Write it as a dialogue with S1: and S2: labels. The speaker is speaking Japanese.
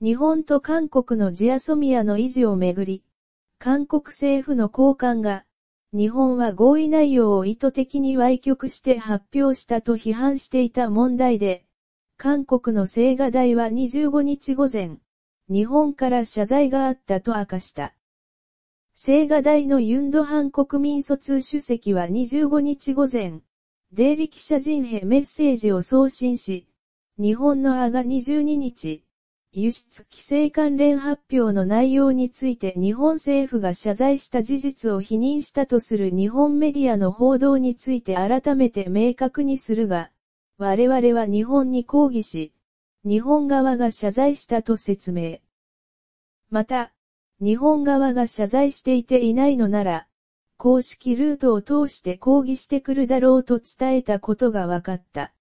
S1: 日本と韓国のジアソミアの維持をめぐり、韓国政府の高官が、日本は合意内容を意図的に歪曲して発表したと批判していた問題で、韓国の青瓦台は25日午前、日本から謝罪があったと明かした。青瓦台のユンドハン国民疎通主席は25日午前、デイリ記者陣へメッセージを送信し、日本のアが22日、輸出規制関連発表の内容について日本政府が謝罪した事実を否認したとする日本メディアの報道について改めて明確にするが、我々は日本に抗議し、日本側が謝罪したと説明。また、日本側が謝罪していていないのなら、公式ルートを通して抗議してくるだろうと伝えたことが分かった。